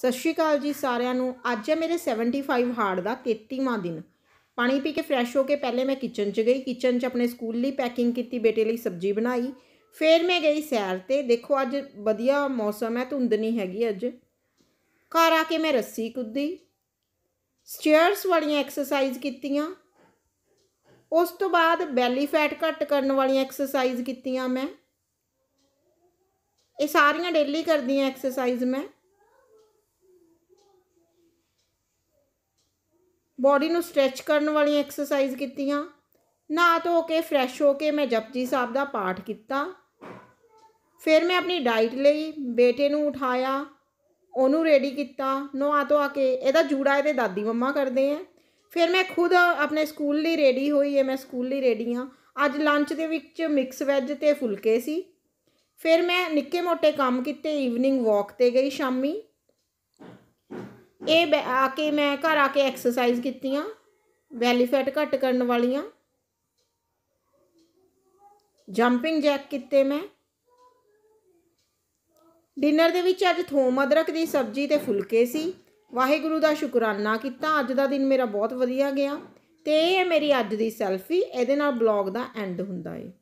ਸਤਿ ਸ਼੍ਰੀ ਅਕਾਲ ਜੀ ਸਾਰਿਆਂ ਨੂੰ ਅੱਜ ਹੈ ਮੇਰੇ 75 ਹਾਰਡ ਦਾ 33ਵਾਂ ਦਿਨ ਪਾਣੀ ਪੀ ਕੇ ਫਰੈਸ਼ ਹੋ ਕੇ ਪਹਿਲੇ ਮੈਂ ਕਿਚਨ 'ਚ ਗਈ ਕਿਚਨ 'ਚ ਆਪਣੇ ਸਕੂਲ ਲਈ ਪੈਕਿੰਗ ਕੀਤੀ ਬੇਟੇ ਲਈ ਸਬਜ਼ੀ ਬਣਾਈ ਫੇਰ ਮੈਂ ਗਈ ਸੈਰ ਤੇ ਦੇਖੋ ਅੱਜ ਵਧੀਆ ਮੌਸਮ ਹੈ ਧੁੰਦ ਨਹੀਂ ਹੈਗੀ ਅੱਜ ਘਰ ਆ ਕੇ ਮੈਂ ਰੱਸੀ ਕੁੱਦੀ ਸਟੇਅਰਸ ਵਾਲੀਆਂ ਐਕਸਰਸਾਈਜ਼ ਕੀਤੀਆਂ ਉਸ ਤੋਂ ਬਾਅਦ ਬੈਲੀ ਫੈਟ ਘੱਟ ਕਰਨ ਵਾਲੀਆਂ ਐਕਸਰਸਾਈਜ਼ ਕੀਤੀਆਂ ਮੈਂ ਇਹ ਸਾਰੀਆਂ ਡੇਲੀ ਕਰਦੀ ਐਕਸਰਸਾਈਜ਼ ਮੈਂ ਬਾਡੀ ਨੂੰ ਸਟ੍ਰੈਚ ਕਰਨ ਵਾਲੀਆਂ ਐਕਸਰਸਾਈਜ਼ ਕੀਤੀਆਂ ਨਹਾ ਧੋ ਕੇ ਫਰੈਸ਼ ਹੋ ਕੇ ਮੈਂ ਜਪਜੀ ਸਾਹਿਬ ਦਾ ਪਾਠ ਕੀਤਾ ਫਿਰ ਮੈਂ ਆਪਣੀ ਡਾਈਟ ਲਈ ਬੇਟੇ ਨੂੰ ਉਠਾਇਆ ਉਹਨੂੰ ਰੈਡੀ ਕੀਤਾ ਨਹਾ ਆ ਕੇ ਇਹਦਾ ਜੂੜਾ ਇਹਦੇ ਦਾਦੀ ਮੰਮਾ ਕਰਦੇ ਆ ਫਿਰ ਮੈਂ ਖੁਦ ਆਪਣੇ ਸਕੂਲ ਲਈ ਰੈਡੀ ਹੋਈ ਐ ਮੈਂ ਸਕੂਲ ਲਈ ਰੈਡੀ ਹਾਂ ਅੱਜ ਲੰਚ ਦੇ ਵਿੱਚ ਮਿਕਸ ਵੈਜ ਤੇ ਫੁਲਕੇ ਸੀ ਫਿਰ ਮੈਂ ਨਿੱਕੇ ਮੋਟੇ ਕੰਮ ਕੀਤੇ ਈਵਨਿੰਗ ਵਾਕ ਤੇ ਗਈ ਸ਼ਾਮੀ ਇਹ ਆ ਕੇ ਮੈਂ ਘਰ ਆ ਕੇ ਐਕਸਰਸਾਈਜ਼ ਕੀਤੀਆਂ ਬੈਲੀ ਫੈਟ ਘੱਟ ਕਰਨ ਵਾਲੀਆਂ ਜੰਪਿੰਗ ਜੈਕ ਕੀਤੇ ਮੈਂ ਡਿਨਰ ਦੇ ਵਿੱਚ ਅੱਜ ਥੋਮ ਅਦਰਕ ਦੀ ਸਬਜ਼ੀ ਤੇ ਫੁਲਕੇ ਸੀ ਵਾਹਿਗੁਰੂ ਦਾ ਸ਼ੁਕਰਾਨਾ ਕੀਤਾ ਅੱਜ ਦਾ ਦਿਨ ਮੇਰਾ ਬਹੁਤ ਵਧੀਆ ਗਿਆ ਤੇ ਇਹ ਹੈ ਮੇਰੀ ਅੱਜ ਦੀ ਸੈਲਫੀ ਇਹਦੇ ਨਾਲ ਬਲੌਗ ਦਾ ਐਂਡ ਹੁੰਦਾ ਹੈ